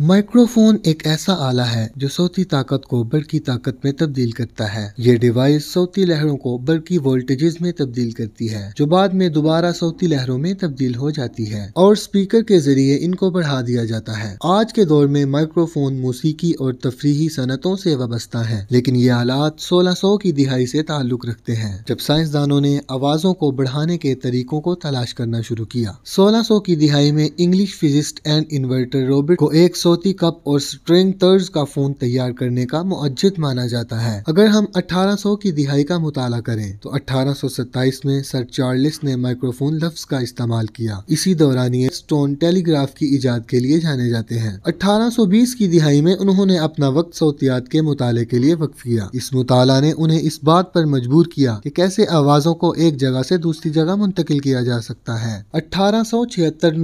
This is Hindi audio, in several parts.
माइक्रोफोन एक ऐसा आला है जो सौती ताकत को बड़की ताकत में तब्दील करता है ये डिवाइस सौती लहरों को बड़की वोल्टेजेस में तब्दील करती है जो बाद में दोबारा सौती लहरों में तब्दील हो जाती है और स्पीकर के जरिए इनको बढ़ा दिया जाता है आज के दौर में माइक्रोफोन मौसीकी और तफरीही सनतों से वाबस्ता है लेकिन ये आलात सोलह सौ की दिहाई से ताल्लुक रखते हैं जब साइंसदानों ने आवाजों को बढ़ाने के तरीकों को तलाश करना शुरू किया सोलह सौ की दिहाई में English physicist and inventor Robert को एक सोती कप और स्ट्रिंग तर्ज का फोन तैयार करने का मुआजद माना जाता है अगर हम 1800 की दिहाई का मुताला करें तो 1827 में सर चार्लिस ने माइक्रोफोन लफ्ज का इस्तेमाल किया इसी दौरान ये स्टोन टेलीग्राफ की ईजाद के लिए जाने जाते हैं 1820 की दिहाई में उन्होंने अपना वक्त सोतियात के मुताले के लिए वक्फ किया इस मुताला ने उन्हें इस बात पर मजबूर किया कि कैसे आवाजों को एक जगह ऐसी दूसरी जगह मुंतकिल किया जा सकता है अठारह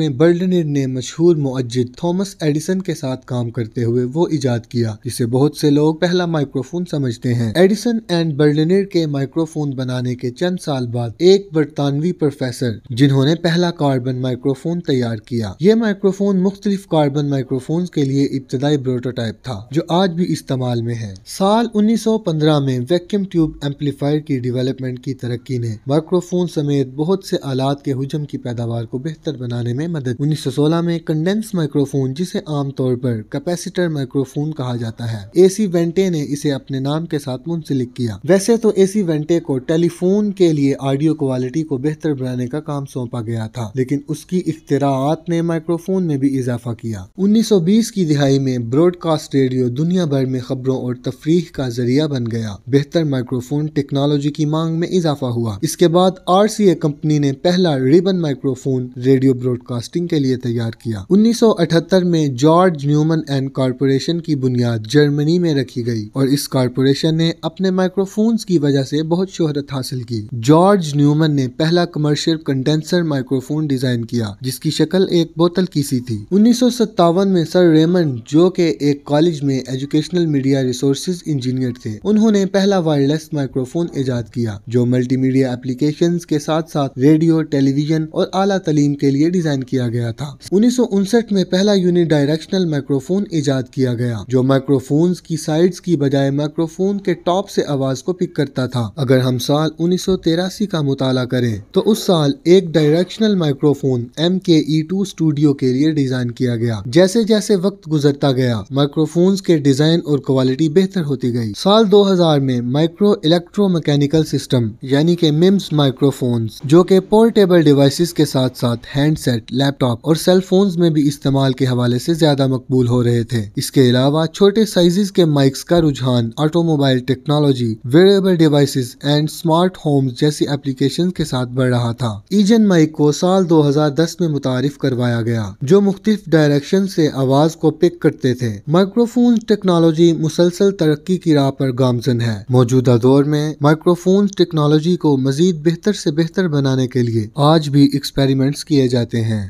में बर्लिनर ने मशहूर मुआजद थॉमस एडिसन के के साथ काम करते हुए वो इजाद किया जिसे बहुत से लोग पहला माइक्रोफोन समझते हैं एडिसन एंड बर्लिनर के माइक्रोफोन बनाने के चंद साल बाद एक बरतानवी प्रोफेसर जिन्होंने पहला कार्बन माइक्रोफोन तैयार किया ये माइक्रोफोन मुख्तलिफ कार्बन माइक्रोफोन के लिए इब्तदाई प्रोटोटाइप था जो आज भी इस्तेमाल में है साल उन्नीस सौ पंद्रह में वैक्यूम ट्यूब एम्पलीफायर की डिवेलपमेंट की तरक्की ने माइक्रोफोन समेत बहुत से आलात के हजम की पैदावार को बेहतर बनाने में मदद उन्नीस सौ सोलह में कंडेंस माइक्रोफोन जिसे आमतौर तौर पर कैपेसिटर माइक्रोफोन कहा जाता है एसी वेंटे ने इसे अपने नाम के साथ मुंसलिक किया वैसे तो एसी वेंटे को टेलीफोन के लिए ऑडियो क्वालिटी को बेहतर बनाने का काम सौंपा गया था लेकिन उसकी इख्तरा ने माइक्रोफोन में भी इजाफा किया 1920 की दिहाई में ब्रॉडकास्ट रेडियो दुनिया भर में खबरों और तफरी का जरिया बन गया बेहतर माइक्रोफोन टेक्नोलॉजी की मांग में इजाफा हुआ इसके बाद आर कंपनी ने पहला रिबन माइक्रोफोन रेडियो ब्रॉडकास्टिंग के लिए तैयार किया 1978 में George Lord Neumann and corporation की बुनियाद जर्मनी में रखी गई और इस कॉरपोरेशन ने अपने माइक्रोफोन्स की वजह से बहुत शोहरत हासिल की जॉर्ज न्यूमन ने पहला कमर्शियल कंडेंसर माइक्रोफोन डिजाइन किया जिसकी शक्ल एक बोतल की सी थी उन्नीस में सर रेमन जो के एक कॉलेज में एजुकेशनल मीडिया रिसोर्स इंजीनियर थे उन्होंने पहला वायरलेस माइक्रोफोन ईजाद किया जो मीडिया एप्लीकेशन के साथ साथ रेडियो टेलीविजन और आला तलीम के लिए डिजाइन किया गया था उन्नीस में पहला डायरेक्शनल एक्सटर्नल माइक्रोफोन ईजाद किया गया जो माइक्रोफोन की साइड्स की बजाय माइक्रोफोन के टॉप से आवाज को पिक करता था अगर हम साल उन्नीस का मुताला करें तो उस साल एक डायरेक्शनल माइक्रोफोन एम के ई टू स्टूडियो के लिए डिजाइन किया गया जैसे जैसे वक्त गुजरता गया माइक्रोफोन्स के डिजाइन और क्वालिटी बेहतर होती गई साल 2000 में माइक्रो इलेक्ट्रो मैकेनिकल सिस्टम यानी के मिम्स माइक्रोफोन्स जो के पोर्टेबल डिवाइसेस के साथ साथ हैंडसेट लैपटॉप और सेल फोन में भी इस्तेमाल के हवाले से ज्यादा ज्यादा मकबूल हो रहे थे इसके अलावा छोटे साइजेस के माइक्स का रुझान automobile technology wearable devices and smart home जैसी एप्लीकेशन के साथ बढ़ रहा था ईजन माइक को साल 2010 में मुतारफ करवाया गया जो मुख्तफ डायरेक्शन से आवाज को पिक करते थे माइक्रोफोन टेक्नोलॉजी मुसलसल तरक्की की राह पर गामजन है मौजूदा दौर में माइक्रोफोन टेक्नोलॉजी को मजीद बेहतर से बेहतर बनाने के लिए आज भी एक्सपेरिमेंट्स किए जाते हैं